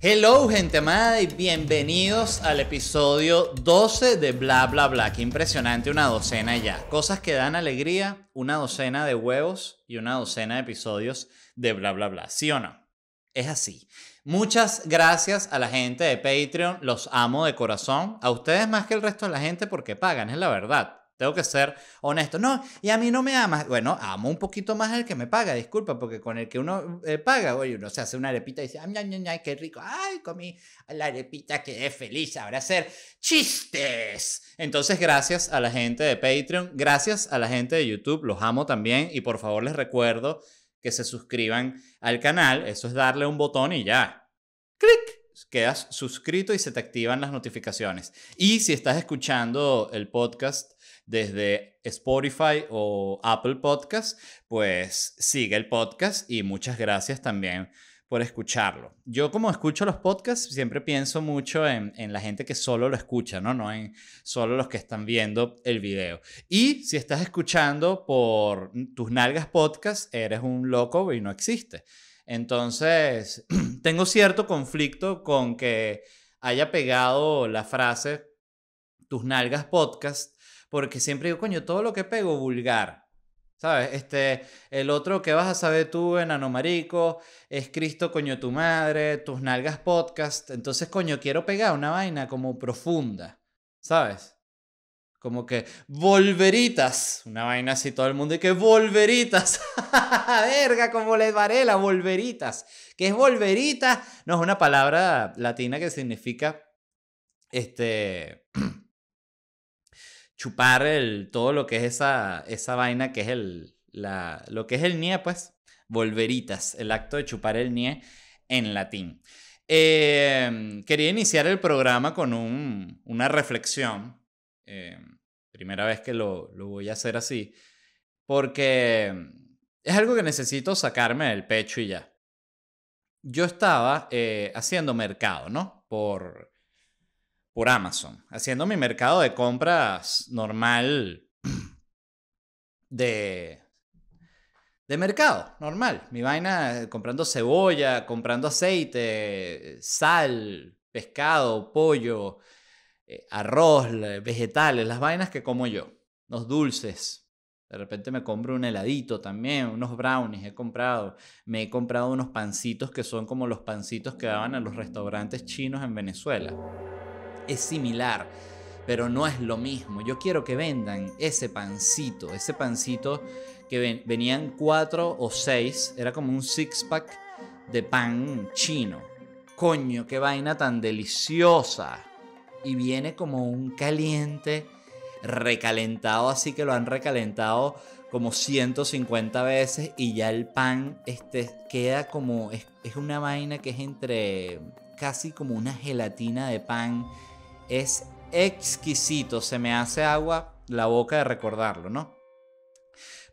Hello gente amada y bienvenidos al episodio 12 de Bla Bla Bla. Qué impresionante, una docena ya. Cosas que dan alegría, una docena de huevos y una docena de episodios de Bla Bla Bla. ¿Sí o no? Es así. Muchas gracias a la gente de Patreon, los amo de corazón, a ustedes más que el resto de la gente porque pagan, es la verdad. Tengo que ser honesto. No, y a mí no me amas. Bueno, amo un poquito más al que me paga, disculpa, porque con el que uno eh, paga, oye, uno se hace una arepita y dice, ay, qué rico. Ay, comí la arepita, quedé feliz. Ahora hacer chistes. Entonces, gracias a la gente de Patreon, gracias a la gente de YouTube, los amo también. Y por favor, les recuerdo que se suscriban al canal. Eso es darle un botón y ya. ¡Clic! quedas suscrito y se te activan las notificaciones. Y si estás escuchando el podcast desde Spotify o Apple Podcast, pues sigue el podcast y muchas gracias también por escucharlo. Yo como escucho los podcasts, siempre pienso mucho en, en, la gente que solo lo escucha, ¿no? No en solo los que están viendo el video. Y si estás escuchando por tus nalgas podcast, eres un loco y no existe. Entonces, tengo cierto conflicto con que haya pegado la frase tus nalgas podcast porque siempre digo, coño, todo lo que pego vulgar. ¿Sabes? Este, el otro que vas a saber tú, en marico, es Cristo, coño, tu madre, tus nalgas podcast. Entonces, coño, quiero pegar una vaina como profunda. ¿Sabes? Como que, volveritas. Una vaina así todo el mundo y que, volveritas. Verga, como les varela, volveritas. ¿Qué es volveritas? No, es una palabra latina que significa, este... chupar el, todo lo que es esa, esa vaina que es el, lo que es el nie, pues, volveritas, el acto de chupar el nie en latín. Em, quería iniciar el programa con una reflexión, em, primera vez que lo, voy a hacer así, porque es algo que necesito sacarme del pecho y ya. Yo estaba eh, haciendo mercado, ¿no? Por, por Amazon, haciendo mi mercado de compras normal de, de mercado, normal. Mi vaina eh, comprando cebolla, comprando aceite, sal, pescado, pollo, eh, arroz, vegetales, las vainas que como yo, los dulces. De repente me compro un heladito también, unos brownies he comprado. Me he comprado unos pancitos que son como los pancitos que daban a los restaurantes chinos en Venezuela es similar, pero no es lo mismo. Yo quiero que vendan ese pancito, ese pancito que venían cuatro o seis, era como un six-pack de pan chino. Coño, qué vaina tan deliciosa. Y viene como un caliente recalentado, así que lo han recalentado como 150 veces y ya el pan este, queda como, es, es, una vaina que es entre casi como una gelatina de pan es exquisito, se me hace agua la boca de recordarlo, ¿no?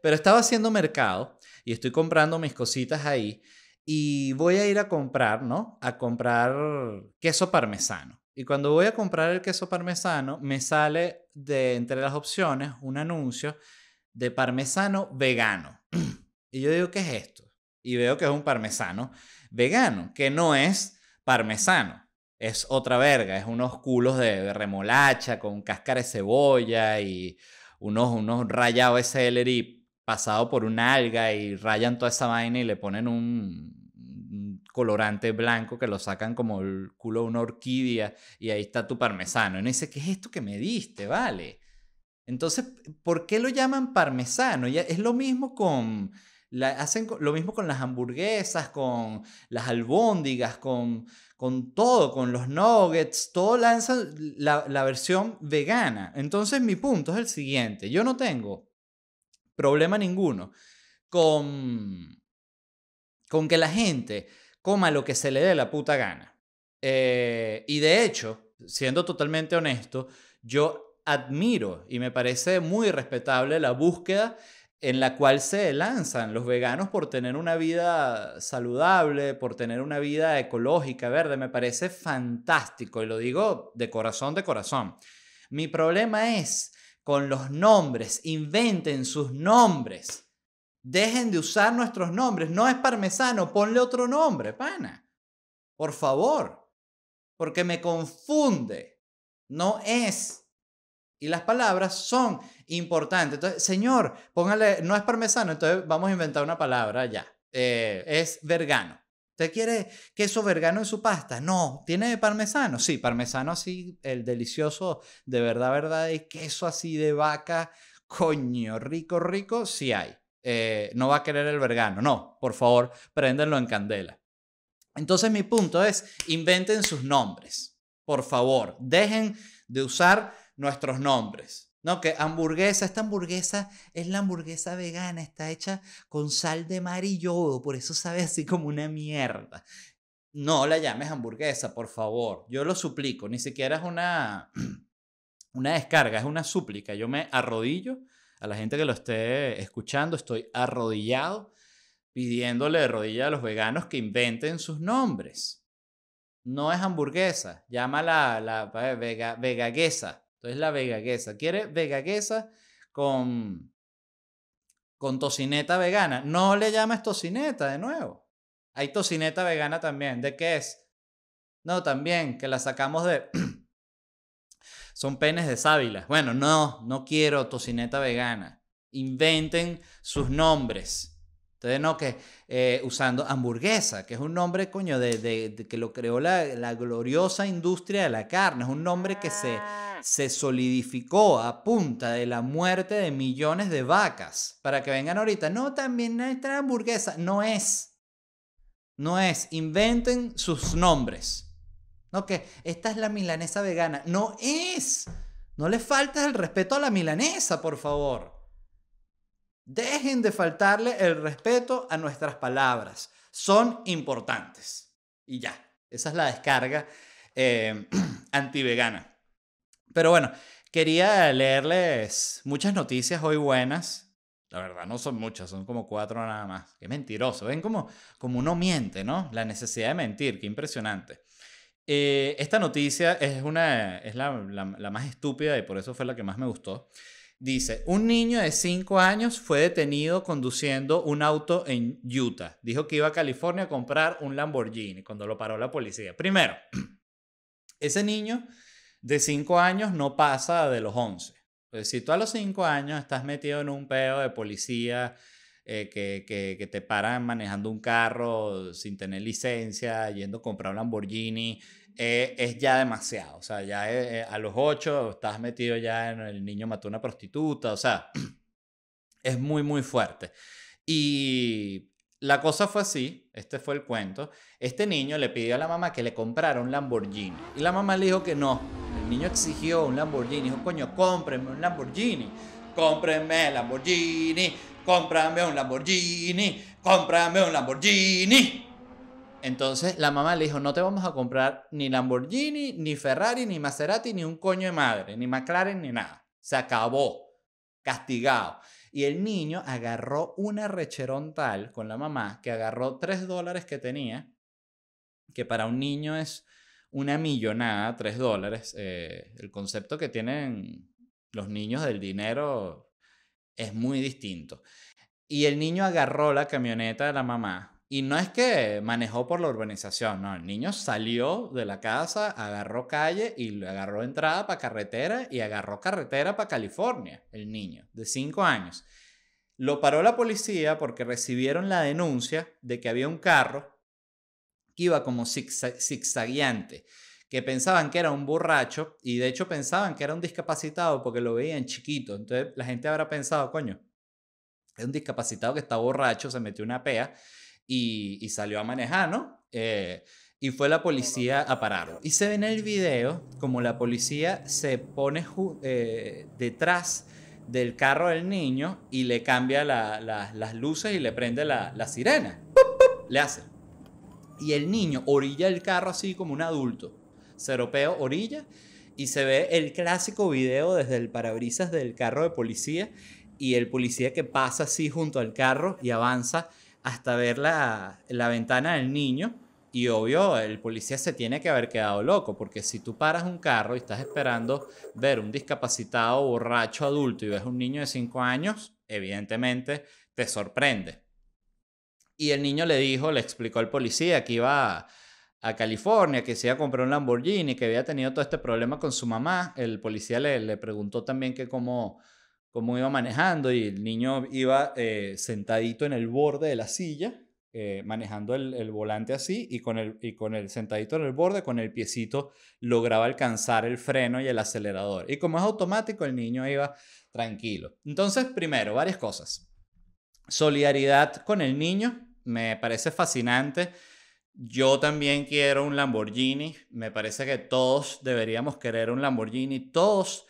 Pero estaba haciendo mercado y estoy comprando mis cositas ahí y voy a ir a comprar, ¿no? A comprar queso parmesano. Y cuando voy a comprar el queso parmesano, me sale de entre las opciones un anuncio de parmesano vegano. y yo digo, ¿qué es esto? Y veo que es un parmesano vegano, que no es parmesano es otra verga, es unos culos de, remolacha con cáscara de cebolla y unos, unos rayados de celery pasado por una alga y rayan toda esa vaina y le ponen un, colorante blanco que lo sacan como el culo de una orquídea y ahí está tu parmesano. Y uno dice, ¿qué es esto que me diste? Vale. Entonces, ¿por qué lo llaman parmesano? Ya, es lo mismo con hacen lo mismo con las hamburguesas, con las albóndigas, con, con todo, con los nuggets, todo lanzan la, versión vegana. Entonces mi punto es el siguiente, yo no tengo problema ninguno con, con que la gente coma lo que se le dé la puta gana. Eh, y de hecho, siendo totalmente honesto, yo admiro y me parece muy respetable la búsqueda en la cual se lanzan los veganos por tener una vida saludable, por tener una vida ecológica, verde. Me parece fantástico y lo digo de corazón, de corazón. Mi problema es con los nombres, inventen sus nombres. Dejen de usar nuestros nombres. No es parmesano, ponle otro nombre, pana. Por favor. Porque me confunde. No es. Y las palabras son importante. Entonces, señor, póngale, no es parmesano, entonces vamos a inventar una palabra ya. Eh, es vergano. ¿Usted quiere queso vergano en su pasta? No. ¿Tiene parmesano? Sí, parmesano así, el delicioso, de verdad, verdad, y queso así de vaca, coño, rico, rico, sí hay. Eh, no va a querer el vergano. No, por favor, préndenlo en candela. Entonces mi punto es, inventen sus nombres. Por favor, dejen de usar nuestros nombres. No, que hamburguesa, esta hamburguesa es la hamburguesa vegana, está hecha con sal de mar y yodo, por eso sabe así como una mierda. No la llames hamburguesa, por favor, yo lo suplico, ni siquiera es una, una descarga, es una súplica. Yo me arrodillo a la gente que lo esté escuchando, estoy arrodillado pidiéndole de rodilla a los veganos que inventen sus nombres. No es hamburguesa, llámala la, la eh, es la vegagueza ¿Quiere vegagueza con, con tocineta vegana? No le llamas tocineta de nuevo. Hay tocineta vegana también. ¿De qué es? No, también, que la sacamos de... Son penes de sábila. Bueno, no, no quiero tocineta vegana. Inventen sus nombres. Entonces, no, que eh, usando hamburguesa, que es un nombre, coño, de, que lo creó la, gloriosa industria de la carne. Es un nombre que se, ah. se solidificó a punta de la muerte de millones de vacas. Para que vengan ahorita, no, también nuestra hamburguesa. No es. No es. Inventen sus nombres. No, que esta es la milanesa vegana. No es. No le faltas el respeto a la milanesa, por favor. Dejen de faltarle el respeto a nuestras palabras. Son importantes. Y ya, esa es la descarga eh, anti antivegana. Pero bueno, quería leerles muchas noticias hoy buenas. La verdad, no son muchas, son como cuatro nada más. Qué mentiroso. Ven como, como uno miente, ¿no? La necesidad de mentir, qué impresionante. Eh, esta noticia es, una, es la, más estúpida y por eso fue la que más me gustó. Dice, un niño de 5 años fue detenido conduciendo un auto en Utah. Dijo que iba a California a comprar un Lamborghini cuando lo paró la policía. Primero, ese niño de 5 años no pasa de los 11. Pues, si tú a los 5 años estás metido en un peo de policía eh, que, te paran manejando un carro sin tener licencia, yendo a comprar un Lamborghini, eh, es ya demasiado. O sea, ya eh, eh, a los ocho estás metido ya en el niño mató a una prostituta. O sea, es muy, muy fuerte. Y la cosa fue así, este fue el cuento. Este niño le pidió a la mamá que le comprara un Lamborghini. Y la mamá le dijo que no. El niño exigió un Lamborghini. Dijo, coño, cómprenme un Lamborghini. Cómprenme Lamborghini. Cómprame un Lamborghini. Cómprame un Lamborghini entonces la mamá le dijo, no te vamos a comprar ni Lamborghini, ni Ferrari, ni Maserati, ni un coño de madre, ni McLaren, ni nada. Se acabó, castigado. Y el niño agarró una recherón tal con la mamá que agarró tres dólares que tenía, que para un niño es una millonada, tres dólares. Eh, el concepto que tienen los niños del dinero es muy distinto. Y el niño agarró la camioneta de la mamá, y no es que manejó por la urbanización, no, el niño salió de la casa, agarró calle y le agarró entrada para carretera y agarró carretera para California, el niño, de 5 años. Lo paró la policía porque recibieron la denuncia de que había un carro que iba como zigzagueante, que pensaban que era un borracho y de hecho pensaban que era un discapacitado porque lo veían chiquito. Entonces la gente habrá pensado, coño, es un discapacitado que está borracho, se metió una pea y, salió a manejar, ¿no? Eh, y fue la policía a pararlo. Y se ve en el video como la policía se pone eh, detrás del carro del niño y le cambia las luces y le prende la, sirena. Le hace. Y el niño orilla el carro así como un adulto. Seropeo orilla y se ve el clásico video desde el parabrisas del carro de policía y el policía que pasa así junto al carro y avanza hasta ver la, ventana del niño. Y obvio, el policía se tiene que haber quedado loco, porque si tú paras un carro y estás esperando ver un discapacitado borracho adulto y ves un niño de 5 años, evidentemente te sorprende. Y el niño le dijo, le explicó al policía que iba a, California, que se iba a comprar un Lamborghini, que había tenido todo este problema con su mamá. El policía le, le preguntó también que cómo, cómo iba manejando y el niño iba eh, sentadito en el borde de la silla, eh, manejando el, volante así y con el, y con el sentadito en el borde, con el piecito lograba alcanzar el freno y el acelerador. Y como es automático, el niño iba tranquilo. Entonces, primero, varias cosas. Solidaridad con el niño, me parece fascinante. Yo también quiero un Lamborghini. Me parece que todos deberíamos querer un Lamborghini. Todos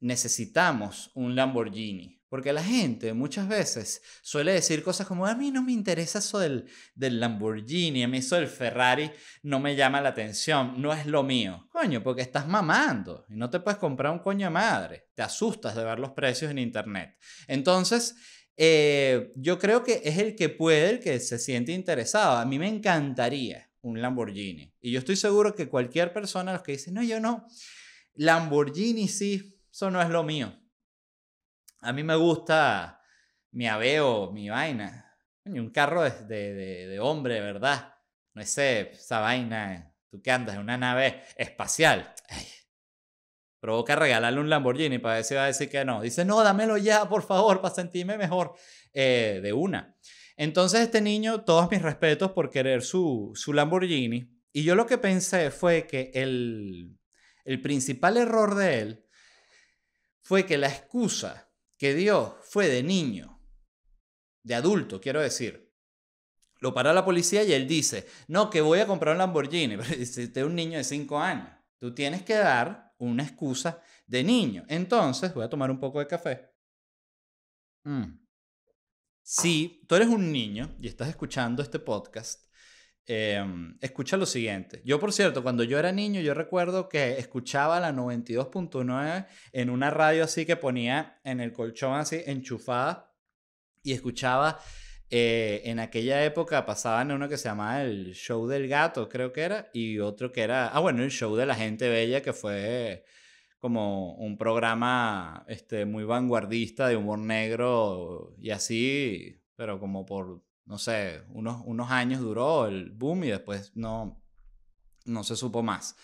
necesitamos un Lamborghini. Porque la gente muchas veces suele decir cosas como, a mí no me interesa eso del, Lamborghini, a mí eso del Ferrari no me llama la atención, no es lo mío. Coño, porque estás mamando y no te puedes comprar un coño de madre. Te asustas de ver los precios en internet. Entonces, eh, yo creo que es el que puede, el que se siente interesado. A mí me encantaría un Lamborghini. Y yo estoy seguro que cualquier persona, los que dicen, no, yo no, Lamborghini sí, eso no es lo mío. A mí me gusta mi aveo, mi vaina. Un carro de, de, hombre, ¿verdad? No sé, esa vaina. Eh. Tú que andas en una nave espacial. Provoca regalarle un Lamborghini para si va a decir que no. Dice, no, dámelo ya, por favor, para sentirme mejor. Eh, de una. Entonces, este niño, todos mis respetos por querer su, su Lamborghini. Y yo lo que pensé fue que el, el principal error de él fue que la excusa que dio fue de niño, de adulto, quiero decir. Lo para la policía y él dice, no, que voy a comprar un Lamborghini, pero es un niño de 5 años. Tú tienes que dar una excusa de niño. Entonces, voy a tomar un poco de café. Mm. Si tú eres un niño y estás escuchando este podcast, Em, escucha lo siguiente. Yo, por cierto, cuando yo era niño, yo recuerdo que escuchaba la 92.9 en una radio así que ponía en el colchón así, enchufada, y escuchaba, eh, en aquella época pasaban uno que se llamaba el show del gato, creo que era, y otro que era, ah, bueno, el show de la gente bella, que fue como un programa este, muy vanguardista de humor negro y así, pero como por no sé, unos, unos años duró el boom y después no, no se supo más.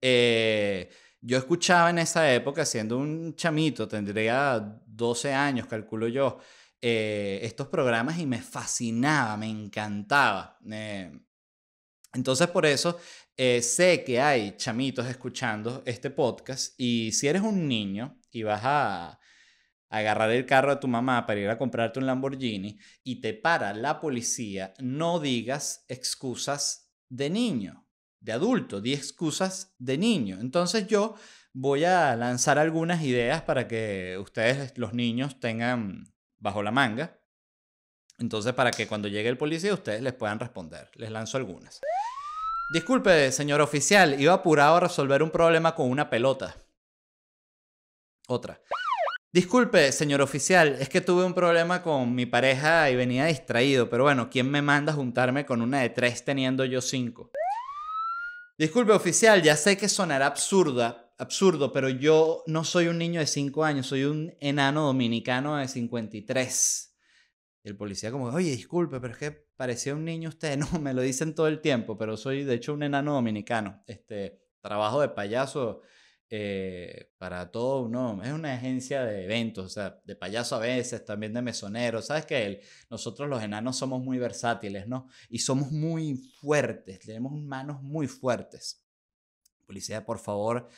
Eh, yo escuchaba en esa época, siendo un chamito, tendría 12 años, calculo yo, eh, estos programas y me fascinaba, me encantaba. Eh. entonces por eso sé que hay chamitos escuchando este podcast y si eres un niño y vas a, agarrar el carro de tu mamá para ir a comprarte un Lamborghini y te para la policía, no digas excusas de niño, de adulto, di excusas de niño. Entonces yo voy a lanzar algunas ideas para que ustedes, los niños, tengan bajo la manga. Entonces, para que cuando llegue el policía ustedes les puedan responder. Les lanzo algunas. Disculpe, señor oficial, iba apurado a resolver un problema con una pelota. Otra. Disculpe, señor oficial, es que tuve un problema con mi pareja y venía distraído, pero bueno, ¿quién me manda a juntarme con una de tres teniendo yo cinco? Disculpe, oficial, ya sé que sonará absurda, absurdo, pero yo no soy un niño de cinco años, soy un enano dominicano de 53. Y el policía como, oye, disculpe, pero es que parecía un niño usted, no, me lo dicen todo el tiempo, pero soy de hecho un enano dominicano. Este, trabajo de payaso eh, para todo uno es una agencia de eventos, o sea, de payaso a veces, también de mesonero, ¿sabes que Nosotros los enanos somos muy versátiles, ¿no? Y somos muy fuertes, tenemos manos muy fuertes. Policía, por favor,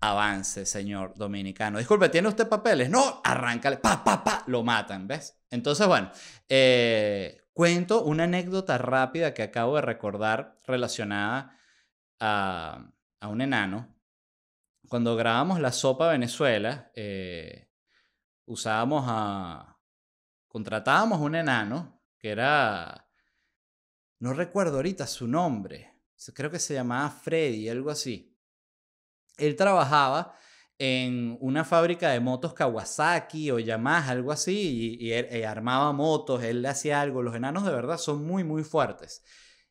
avance, señor dominicano. Disculpe, ¿tiene usted papeles? No, arráncale, pa, pa, pa, lo matan, ¿ves? Entonces, bueno, eh, cuento una anécdota rápida que acabo de recordar relacionada a, a un enano cuando grabamos La Sopa Venezuela, eh, usábamos a... Contratábamos un enano que era... No recuerdo ahorita su nombre. Creo que se llamaba Freddy, algo así. Él trabajaba en una fábrica de motos Kawasaki o Yamaha, algo así, y, eh, armaba motos, él le hacía algo. Los enanos de verdad son muy, muy fuertes.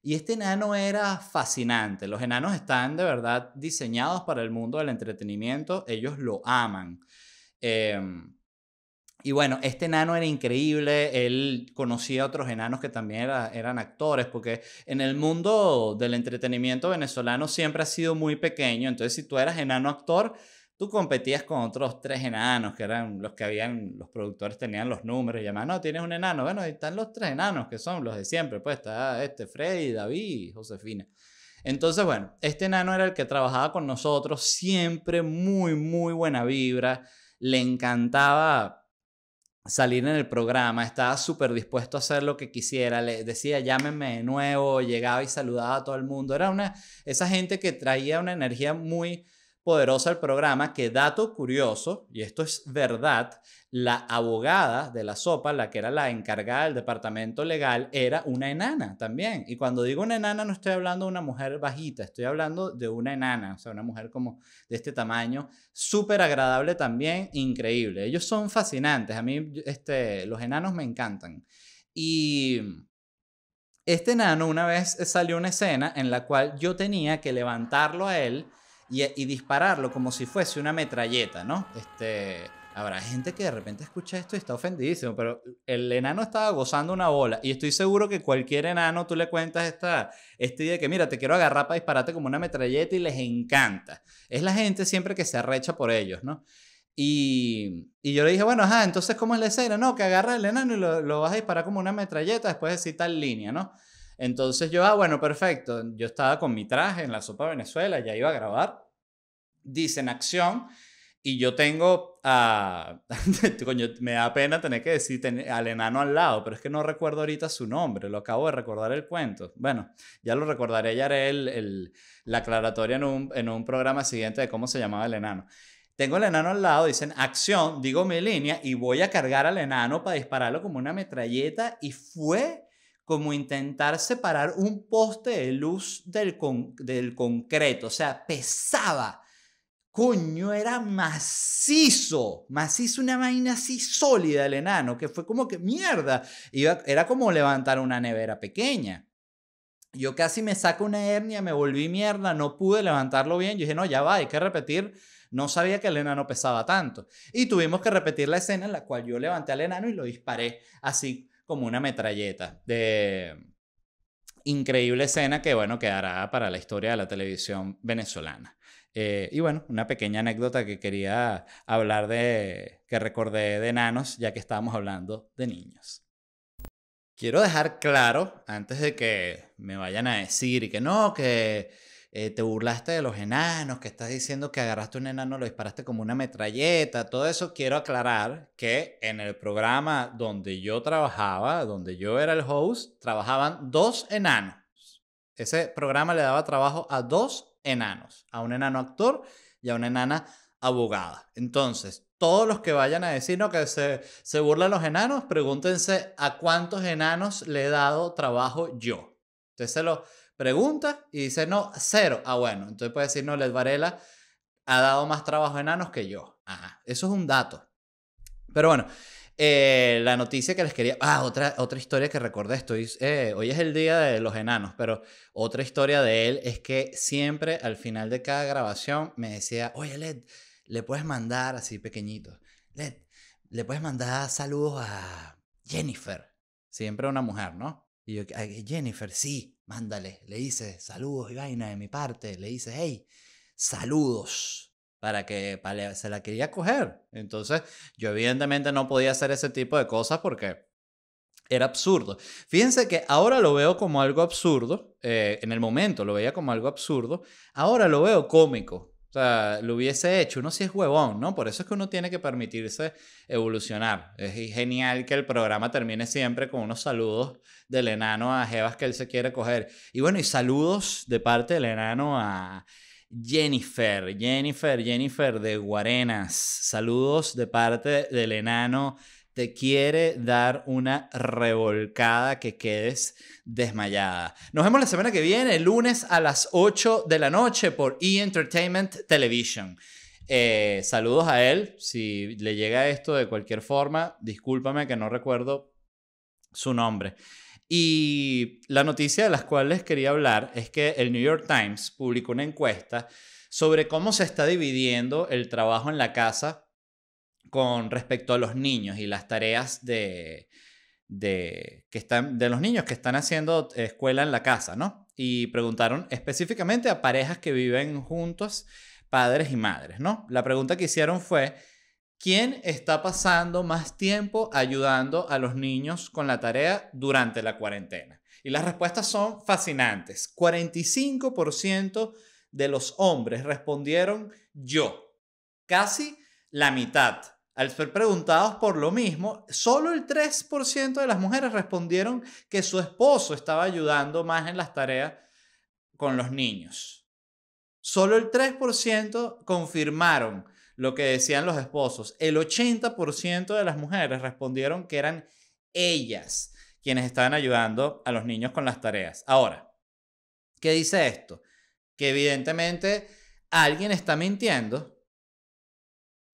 Y este enano era fascinante. Los enanos están de verdad diseñados para el mundo del entretenimiento. Ellos lo aman. Em, y bueno, este enano era increíble, él conocía a otros enanos que también eran actores, porque en el mundo del entretenimiento venezolano siempre ha sido muy pequeño, entonces si tú eras enano actor, tú competías con otros tres enanos, que eran los que habían, los productores tenían los números, y llamaban, no, tienes un enano, bueno, ahí están los tres enanos, que son los de siempre, pues está este Freddy, David, Josefina. Entonces, bueno, este enano era el que trabajaba con nosotros, siempre muy, muy buena vibra, le encantaba salir en el programa, estaba súper dispuesto a hacer lo que quisiera, le decía llámeme de nuevo, llegaba y saludaba a todo el mundo, era una, esa gente que traía una energía muy poderosa el programa que dato curioso, y esto es verdad, la abogada de la sopa, la que era la encargada del departamento legal, era una enana también. Y cuando digo una enana no estoy hablando de una mujer bajita, estoy hablando de una enana, o sea, una mujer como de este tamaño, súper agradable también, increíble. Ellos son fascinantes, a mí este, los enanos me encantan. Y este enano una vez salió una escena en la cual yo tenía que levantarlo a él y, dispararlo como si fuese una metralleta, ¿no? Este, habrá gente que de repente escucha esto y está ofendidísimo, pero el enano estaba gozando una bola y estoy seguro que cualquier enano tú le cuentas esta, esta idea de que mira, te quiero agarrar para dispararte como una metralleta y les encanta. Es la gente siempre que se arrecha por ellos, ¿no? Y, yo le dije, bueno, ajá, entonces, ¿cómo es la escena? No, que agarra el enano y lo, lo vas a disparar como una metralleta después de citar tal línea, ¿no? Entonces yo, ah, bueno, perfecto. Yo estaba con mi traje en la Sopa de Venezuela, ya iba a grabar. Dicen acción. Y yo tengo a. Coño, me da pena tener que decir al enano al lado, pero es que no recuerdo ahorita su nombre, lo acabo de recordar el cuento. Bueno, ya lo recordaré, ya haré el, la aclaratoria en un, en un programa siguiente de cómo se llamaba el enano. Tengo el enano al lado, dicen acción, digo mi línea y voy a cargar al enano para dispararlo como una metralleta y fue como intentar separar un poste de luz del, del concreto, o sea, pesaba. Coño, era macizo, macizo, una vaina así sólida el enano, que fue como que mierda, era como levantar una nevera pequeña. Yo casi me saco una hernia, me volví mierda, no pude levantarlo bien, yo dije, no, ya va, hay que repetir no sabía que el enano pesaba tanto. Y tuvimos que repetir la escena en la cual yo levanté al enano y lo disparé así como una metralleta de increíble escena que, bueno, quedará para la historia de la televisión venezolana. Eh, y bueno, una pequeña anécdota que quería hablar de, que recordé de enanos, ya que estábamos hablando de niños. Quiero dejar claro, antes de que me vayan a decir y que no, que eh, te burlaste de los enanos, que estás diciendo que agarraste un enano, lo disparaste como una metralleta, todo eso quiero aclarar que en el programa donde yo trabajaba, donde yo era el host, trabajaban dos enanos. Ese programa le daba trabajo a dos enanos, a un enano actor y a una enana abogada. Entonces, todos los que vayan a decir ¿no? que se, se burlan los enanos, pregúntense a cuántos enanos le he dado trabajo yo. Entonces se lo, Pregunta, y dice, no, cero. Ah, bueno, entonces puede decir, no, Led Varela ha dado más trabajo a enanos que yo. Ajá, eso es un dato. Pero bueno, eh, la noticia que les quería... Ah, otra, otra historia que recordé, estoy, eh, hoy es el día de los enanos, pero otra historia de él es que siempre al final de cada grabación me decía, oye Led, le puedes mandar así pequeñito, Led, le puedes mandar saludos a Jennifer, siempre una mujer, ¿no? Y yo, Jennifer, sí, mándale. Le dice saludos y vaina de mi parte. Le dice, hey, saludos. Para que se la quería coger. Entonces, yo evidentemente no podía hacer ese tipo de cosas porque era absurdo. Fíjense que ahora lo veo como algo absurdo, eh, en el momento lo veía como algo absurdo, ahora lo veo cómico, o sea, lo hubiese hecho. Uno sí es huevón, ¿no? Por eso es que uno tiene que permitirse evolucionar. Es genial que el programa termine siempre con unos saludos del enano a Jebas que él se quiere coger. Y bueno, y saludos de parte del enano a Jennifer, Jennifer, Jennifer de Guarenas. Saludos de parte del enano te quiere dar una revolcada que quedes desmayada. Nos vemos la semana que viene, el lunes a las 8 de la noche por E! Entertainment Television. Eh, saludos a él. Si le llega esto de cualquier forma, discúlpame que no recuerdo su nombre. Y la noticia de las cuales quería hablar es que el New York Times publicó una encuesta sobre cómo se está dividiendo el trabajo en la casa con respecto a los niños y las tareas de, que están, de los niños que están haciendo escuela en la casa, ¿no? Y preguntaron específicamente a parejas que viven juntos, padres y madres, ¿no? La pregunta que hicieron fue, ¿quién está pasando más tiempo ayudando a los niños con la tarea durante la cuarentena? Y las respuestas son fascinantes. 45% de los hombres respondieron yo. Casi la mitad. Al ser preguntados por lo mismo, solo el 3% de las mujeres respondieron que su esposo estaba ayudando más en las tareas con los niños. Solo el 3% confirmaron lo que decían los esposos. El 80% de las mujeres respondieron que eran ellas quienes estaban ayudando a los niños con las tareas. Ahora, ¿qué dice esto? Que evidentemente alguien está mintiendo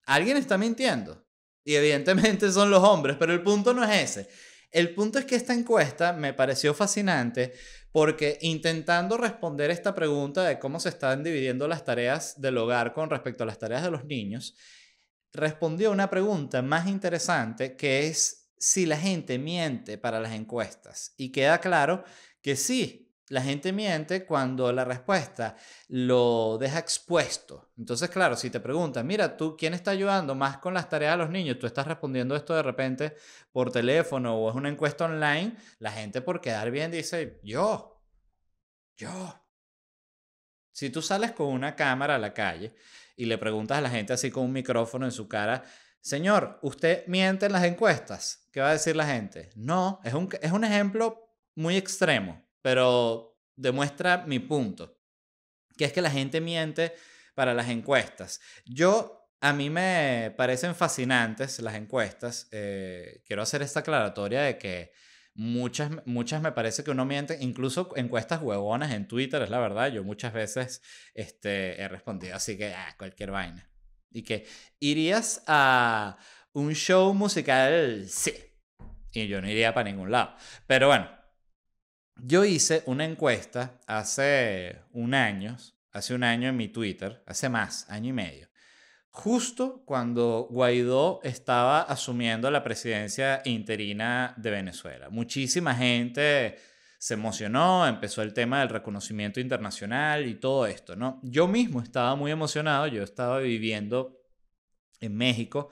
Alguien está mintiendo. Y evidentemente son los hombres, pero el punto no es ese. El punto es que esta encuesta me pareció fascinante porque intentando responder esta pregunta de cómo se están dividiendo las tareas del hogar con respecto a las tareas de los niños, respondió una pregunta más interesante que es si la gente miente para las encuestas. Y queda claro que sí, la gente miente cuando la respuesta lo deja expuesto. Entonces, claro, si te preguntan, mira, tú, ¿quién está ayudando más con las tareas de los niños? Tú estás respondiendo esto de repente por teléfono o es una encuesta online, la gente por quedar bien dice, yo, yo. Si tú sales con una cámara a la calle y le preguntas a la gente así con un micrófono en su cara, señor, ¿usted miente en las encuestas? ¿Qué va a decir la gente? No, es un, es un ejemplo muy extremo pero demuestra mi punto, que es que la gente miente para las encuestas. Yo, a mí me parecen fascinantes las encuestas. Eh, quiero hacer esta aclaratoria de que muchas, muchas me parece que uno miente, incluso encuestas huevonas en Twitter, es la verdad. Yo muchas veces este, he respondido así que, ah, cualquier vaina. Y que, ¿irías a un show musical? Sí. Y yo no iría para ningún lado. Pero bueno, yo hice una encuesta hace un año, hace un año en mi Twitter, hace más, año y medio, justo cuando Guaidó estaba asumiendo la presidencia interina de Venezuela. Muchísima gente se emocionó, empezó el tema del reconocimiento internacional y todo esto, ¿no? Yo mismo estaba muy emocionado, yo estaba viviendo en México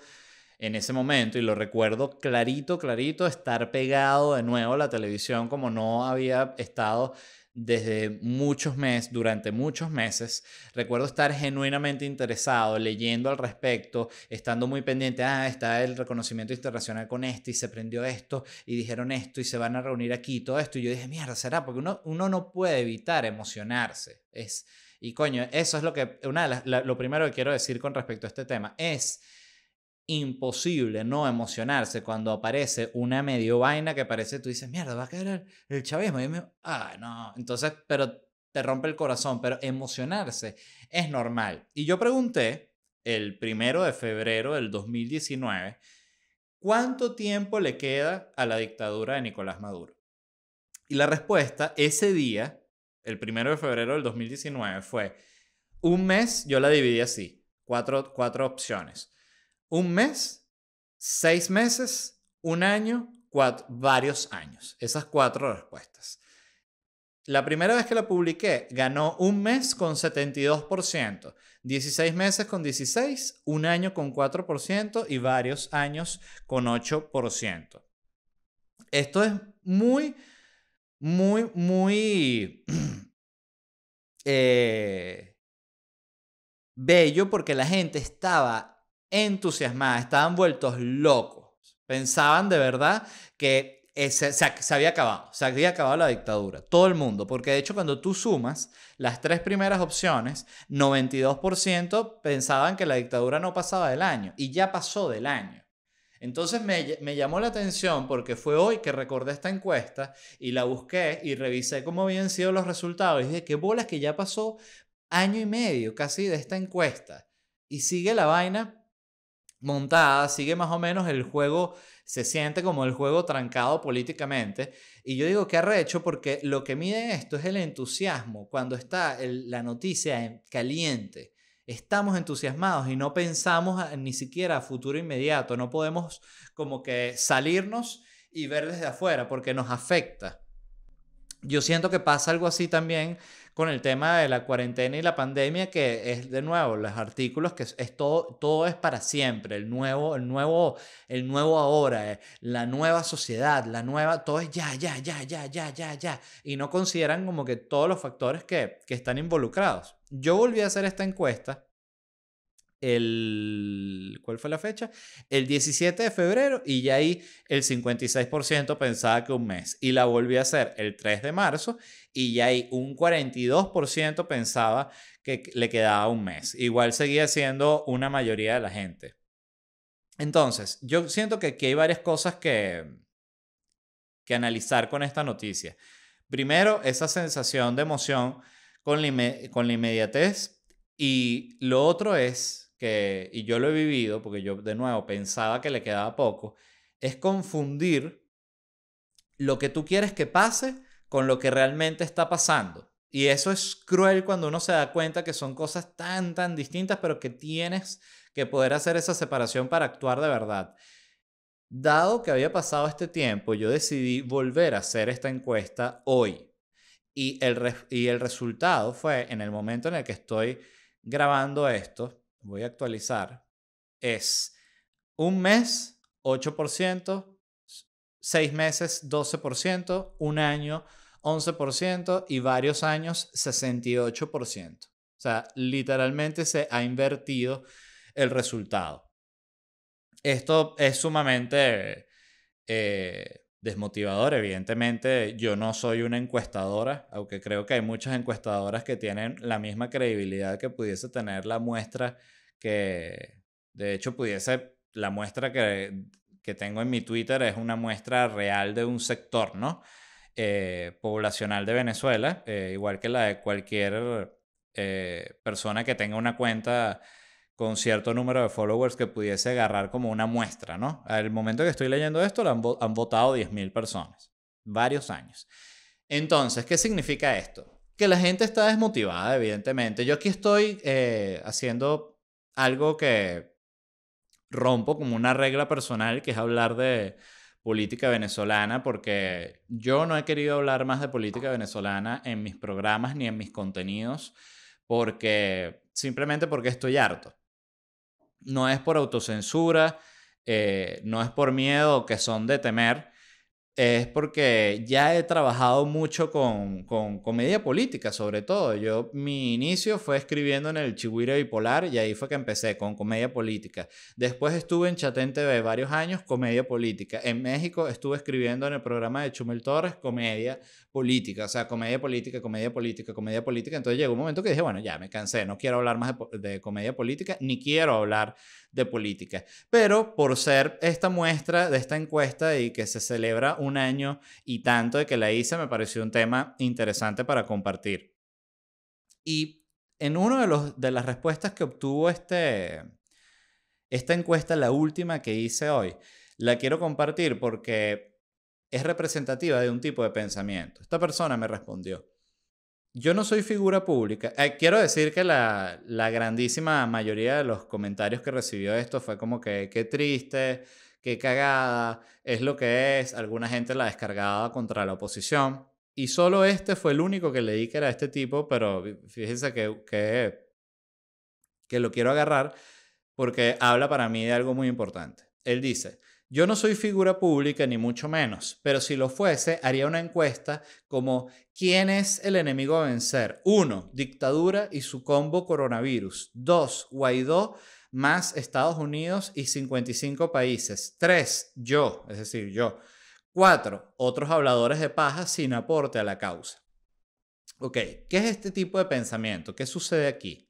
en ese momento, y lo recuerdo clarito, clarito, estar pegado de nuevo a la televisión como no había estado desde muchos meses, durante muchos meses. Recuerdo estar genuinamente interesado, leyendo al respecto, estando muy pendiente, ah, está el reconocimiento internacional con este y se prendió esto y dijeron esto y se van a reunir aquí, todo esto. Y yo dije, mierda, será, porque uno, uno no puede evitar emocionarse. Es, y coño, eso es lo que, una lo primero que quiero decir con respecto a este tema es imposible no emocionarse cuando aparece una medio vaina que parece, tú dices, mierda, va a caer el chavismo. Y me, ah, no. Entonces, pero te rompe el corazón, pero emocionarse es normal. Y yo pregunté el primero de febrero del 2019, ¿cuánto tiempo le queda a la dictadura de Nicolás Maduro? Y la respuesta ese día, el primero de febrero del 2019, fue un mes, yo la dividí así, cuatro, cuatro opciones un mes, seis meses, un año, cuatro, varios años. Esas cuatro respuestas. La primera vez que la publiqué ganó un mes con 72%, 16 meses con 16, un año con 4% y varios años con 8%. Esto es muy, muy, muy eh, bello porque la gente estaba entusiasmada, estaban vueltos locos. Pensaban de verdad que eh, se, se, había acabado, se había acabado la dictadura, todo el mundo, porque de hecho cuando tú sumas las tres primeras opciones, 92% pensaban que la dictadura no pasaba del año y ya pasó del año. Entonces me, me llamó la atención porque fue hoy que recordé esta encuesta y la busqué y revisé cómo habían sido los resultados y dije, qué bolas que ya pasó año y medio casi de esta encuesta y sigue la vaina montada, sigue más o menos el juego, se siente como el juego trancado políticamente. Y yo digo que arrecho porque lo que mide esto es el entusiasmo, cuando está la noticia caliente. Estamos entusiasmados y no pensamos ni siquiera a futuro inmediato, no podemos como que salirnos y ver desde afuera porque nos afecta. Yo siento que pasa algo así también con el tema de la cuarentena y la pandemia, que es de nuevo, los artículos, que es, todo, todo es para siempre, el nuevo, el nuevo, el nuevo ahora, eh, la nueva sociedad, la nueva, todo es ya, ya, ya, ya, ya, ya, ya. Y no consideran como que todos los factores que, que están involucrados. Yo volví a hacer esta encuesta el, ¿cuál fue la fecha? El 17 de febrero y ya ahí el 56% pensaba que un mes. Y la volví a hacer el 3 de marzo y ya hay un 42% pensaba que le quedaba un mes. Igual seguía siendo una mayoría de la gente. Entonces, yo siento que aquí hay varias cosas que, que analizar con esta noticia. Primero, esa sensación de emoción con la, con la inmediatez. Y lo otro es que, y yo lo he vivido, porque yo de nuevo pensaba que le quedaba poco, es confundir lo que tú quieres que pase con lo que realmente está pasando. Y eso es cruel cuando uno se da cuenta que son cosas tan, tan distintas, pero que tienes que poder hacer esa separación para actuar de verdad. Dado que había pasado este tiempo, yo decidí volver a hacer esta encuesta hoy. Y el, y el resultado fue, en el momento en el que estoy grabando esto, voy a actualizar, es un mes 8%, seis meses 12%, un año 11% y varios años 68%. O sea, literalmente se ha invertido el resultado. Esto es sumamente eh, desmotivador, evidentemente yo no soy una encuestadora, aunque creo que hay muchas encuestadoras que tienen la misma credibilidad que pudiese tener la muestra que, de hecho, pudiese, la muestra que, que tengo en mi Twitter es una muestra real de un sector, ¿no? Eh, poblacional de Venezuela, eh, igual que la de cualquier eh, persona que tenga una cuenta con cierto número de followers que pudiese agarrar como una muestra, ¿no? Al momento que estoy leyendo esto, han, han votado 10.000 personas, varios años. Entonces, ¿qué significa esto? Que la gente está desmotivada, evidentemente. Yo aquí estoy haciendo algo que rompo como una regla personal, que es hablar de, política venezolana porque yo no he querido hablar más de política venezolana en mis programas ni en mis contenidos porque simplemente porque estoy harto. No es por autocensura, eh, no es por miedo que son de temer, es porque ya he trabajado mucho con, comedia política, sobre todo. Yo, mi inicio fue escribiendo en el Chihuire Bipolar y ahí fue que empecé con comedia política. Después estuve en chatente TV varios años, comedia política. En México estuve escribiendo en el programa de Chumel Torres, comedia política, o sea, comedia política, comedia política, comedia política. Entonces llegó un momento que dije, bueno, ya me cansé, no quiero hablar más de, comedia política, ni quiero hablar de política. Pero por ser esta muestra de esta encuesta y que se celebra un año y tanto de que la hice, me pareció un tema interesante para compartir. Y en una de, de las respuestas que obtuvo este, esta encuesta, la última que hice hoy, la quiero compartir porque es representativa de un tipo de pensamiento. Esta persona me respondió, yo no soy figura pública. Eh, quiero decir que la, la, grandísima mayoría de los comentarios que recibió esto fue como que qué triste, qué cagada, es lo que es. Alguna gente la descargaba contra la oposición. Y solo este fue el único que leí que era este tipo, pero fíjense que, que lo quiero agarrar porque habla para mí de algo muy importante. Él dice, yo no soy figura pública ni mucho menos, pero si lo fuese, haría una encuesta como ¿quién es el enemigo a vencer? 1. Dictadura y su combo coronavirus. 2. Guaidó más Estados Unidos y 55 países. 3. Yo, es decir, yo. 4. Otros habladores de paja sin aporte a la causa. Ok, ¿qué es este tipo de pensamiento? ¿Qué sucede aquí?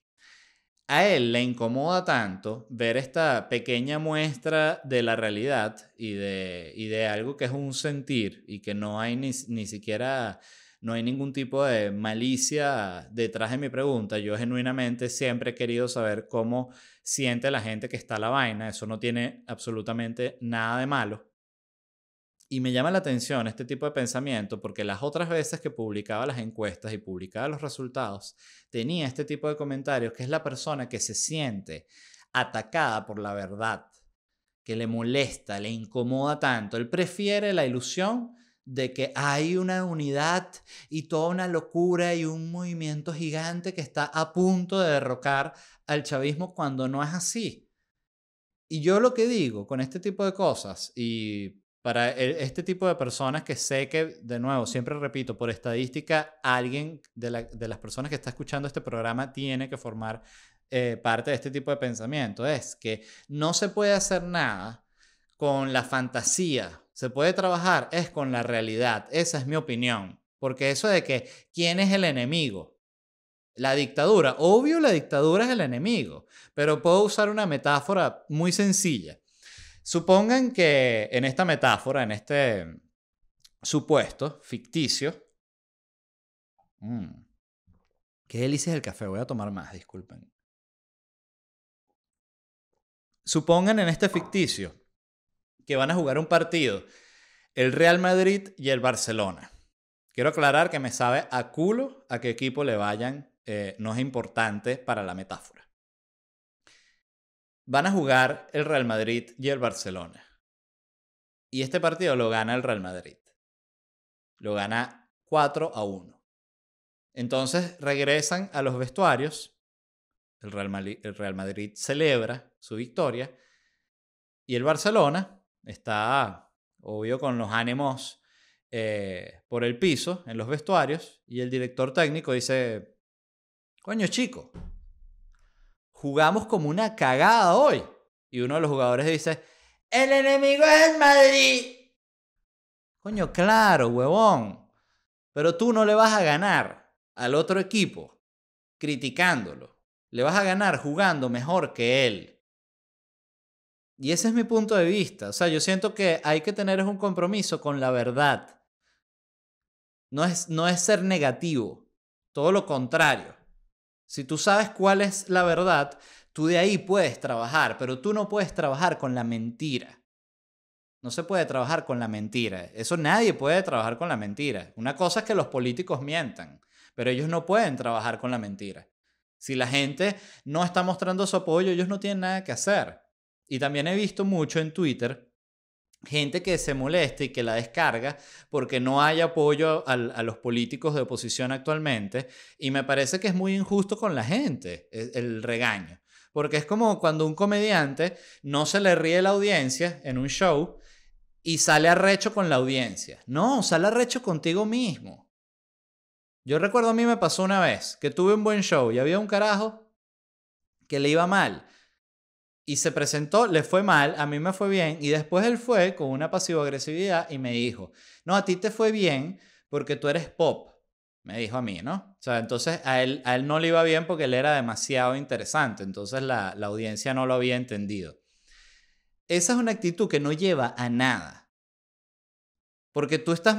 a él le incomoda tanto ver esta pequeña muestra de la realidad y de, de algo que es un sentir y que no hay ni, ni, siquiera, no hay ningún tipo de malicia detrás de mi pregunta. Yo genuinamente siempre he querido saber cómo siente la gente que está la vaina. Eso no tiene absolutamente nada de malo. Y me llama la atención este tipo de pensamiento porque las otras veces que publicaba las encuestas y publicaba los resultados, tenía este tipo de comentarios que es la persona que se siente atacada por la verdad, que le molesta, le incomoda tanto. Él prefiere la ilusión de que hay una unidad y toda una locura y un movimiento gigante que está a punto de derrocar al chavismo cuando no es así. Y yo lo que digo con este tipo de cosas, y para e, este tipo de personas que sé que, de nuevo, siempre repito, por estadística, alguien de, las personas que está escuchando este programa tiene que formar eh, parte de este tipo de pensamiento. Es que no se puede hacer nada con la fantasía. Se puede trabajar, es con la realidad. Esa es mi opinión. Porque eso de que, ¿quién es el enemigo? La dictadura. Obvio, la dictadura es el enemigo. Pero puedo usar una metáfora muy sencilla. Supongan que en esta metáfora, en este supuesto ficticio, mm, qué delicia es el café, voy a tomar más, disculpen. Supongan en este ficticio que van a jugar un partido el Real Madrid y el Barcelona. Quiero aclarar que me sabe a culo a qué equipo le vayan, eh, no es importante para la metáfora. Van a jugar el Real Madrid y el Barcelona. Y este partido lo gana el Real Madrid. Lo gana 4 a 1. Entonces regresan a los vestuarios. El Real, Madrid, celebra su victoria. Y el Barcelona está, obvio, con los ánimos eh, por el piso, en los vestuarios. Y el director técnico dice, coño chico, jugamos como una cagada hoy. Y uno de los jugadores dice, el enemigo es Madrid. Coño, claro, huevón. Pero tú no le vas a ganar al otro equipo criticándolo. Le vas a ganar jugando mejor que él. Y ese es mi punto de vista. O sea, yo siento que hay que tener un compromiso con la verdad. No es, no es ser negativo. Todo lo contrario. Si tú sabes cuál es la verdad, tú de ahí puedes trabajar, pero tú no puedes trabajar con la mentira. No se puede trabajar con la mentira. Eso nadie puede trabajar con la mentira. Una cosa es que los políticos mientan, pero ellos no pueden trabajar con la mentira. Si la gente no está mostrando su apoyo, ellos no tienen nada que hacer. Y también he visto mucho en Twitter gente que se molesta y que la descarga porque no hay apoyo a, los políticos de oposición actualmente y me parece que es muy injusto con la gente e, el regaño. Porque es como cuando un comediante no se le ríe la audiencia en un show y sale arrecho con la audiencia. No, sale arrecho contigo mismo. Yo recuerdo a mí me pasó una vez que tuve un buen show y había un carajo que le iba mal y se presentó, le fue mal, a mí me fue bien, y después él fue con una pasiva agresividad y me dijo, no, a ti te fue bien porque tú eres pop, me dijo a mí, ¿no? O sea, entonces a él, a él no le iba bien porque él era demasiado interesante, entonces la, la audiencia no lo había entendido. Esa es una actitud que no lleva a nada, porque tú estás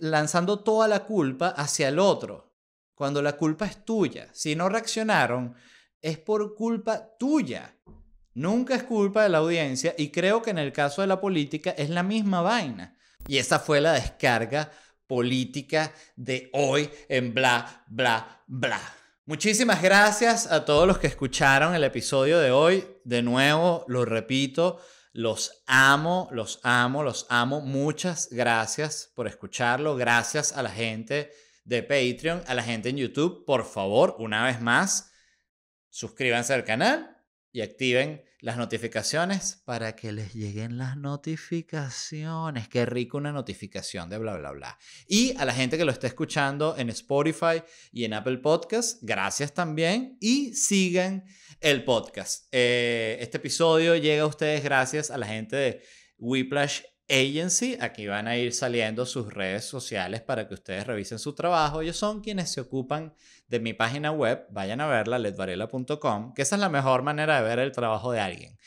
lanzando toda la culpa hacia el otro, cuando la culpa es tuya. Si no reaccionaron, es por culpa tuya. Nunca es culpa de la audiencia y creo que en el caso de la política es la misma vaina. Y esa fue la descarga política de hoy en bla, bla, bla. Muchísimas gracias a todos los que escucharon el episodio de hoy. De nuevo, lo repito, los amo, los amo, los amo. Muchas gracias por escucharlo. Gracias a la gente de Patreon, a la gente en YouTube. Por favor, una vez más, suscríbanse al canal y activen las notificaciones para que les lleguen las notificaciones. Qué rico una notificación de bla, bla, bla. Y a la gente que lo está escuchando en Spotify y en Apple Podcast, gracias también y sigan el podcast. Eh, este episodio llega a ustedes gracias a la gente de Whiplash Agency. Aquí van a ir saliendo sus redes sociales para que ustedes revisen su trabajo. Ellos son quienes se ocupan de mi página web. Vayan a verla, ledvarela.com, que esa es la mejor manera de ver el trabajo de alguien.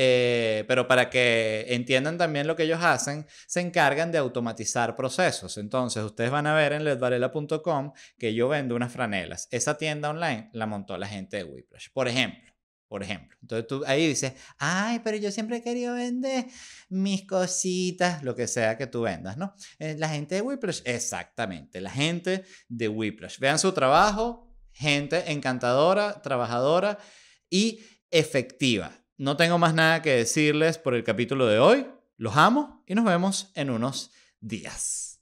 Eh, pero para que entiendan también lo que ellos hacen, se encargan de automatizar procesos. Entonces, ustedes van a ver en ledvarela.com que yo vendo unas franelas. Esa tienda online la montó la gente de Whiplash. Por ejemplo, por ejemplo. Entonces tú ahí dices, ay, pero yo siempre he querido vender mis cositas, lo que sea que tú vendas, ¿no? Eh, la gente de Whiplash, exactamente, la gente de Whiplash. Vean su trabajo, gente encantadora, trabajadora y efectiva. No tengo más nada que decirles por el capítulo de hoy. Los amo y nos vemos en unos días.